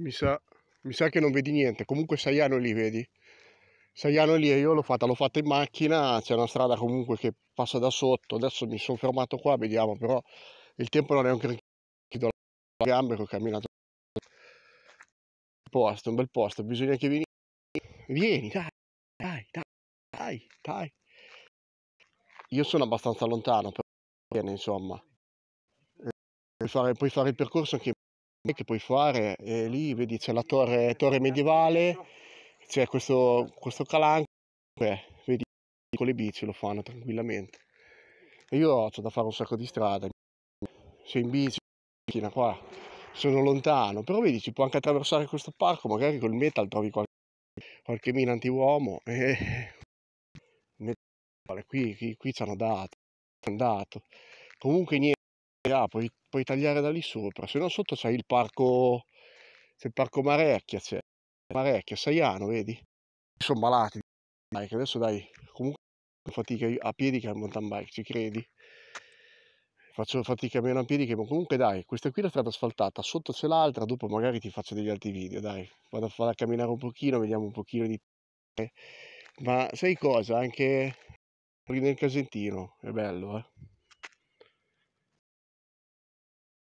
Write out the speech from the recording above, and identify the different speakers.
Speaker 1: Mi sa, mi sa che non vedi niente. Comunque Saiano lì, vedi? Saiano lì io l'ho fatta, l'ho fatta in macchina, c'è una strada comunque che passa da sotto. Adesso mi sono fermato qua, vediamo, però il tempo non è un granché. crinchito la gambe che ho camminato. Un posto, un bel posto, bisogna che vieni. Vieni, dai, dai, dai, dai, dai. Io sono abbastanza lontano, però insomma. Eh, puoi fare, puoi fare il percorso anche che puoi fare e lì vedi c'è la torre, torre medievale certo. c'è questo, questo calanco eh, vedi con le bici lo fanno tranquillamente e io ho da fare un sacco di strada sei in bici in qua sono lontano però vedi si può anche attraversare questo parco magari col metal trovi qualche, qualche mina antiuomo e qui, qui, qui ci hanno dato, hanno dato comunque niente che ah, puoi, puoi tagliare da lì sopra, se no sotto c'è il parco, c'è il parco Marecchia, c'è Marecchia, Saiano, vedi? Sono malati, dai, che adesso dai, comunque fatica a piedi che al mountain bike, ci credi? Faccio fatica meno a piedi che, ma comunque dai, questa qui è la strada asfaltata, sotto c'è l'altra, dopo magari ti faccio degli altri video, dai, vado a, vado camminare un pochino, vediamo un pochino di... Ma sai cosa? Anche nel Casentino, è bello, eh?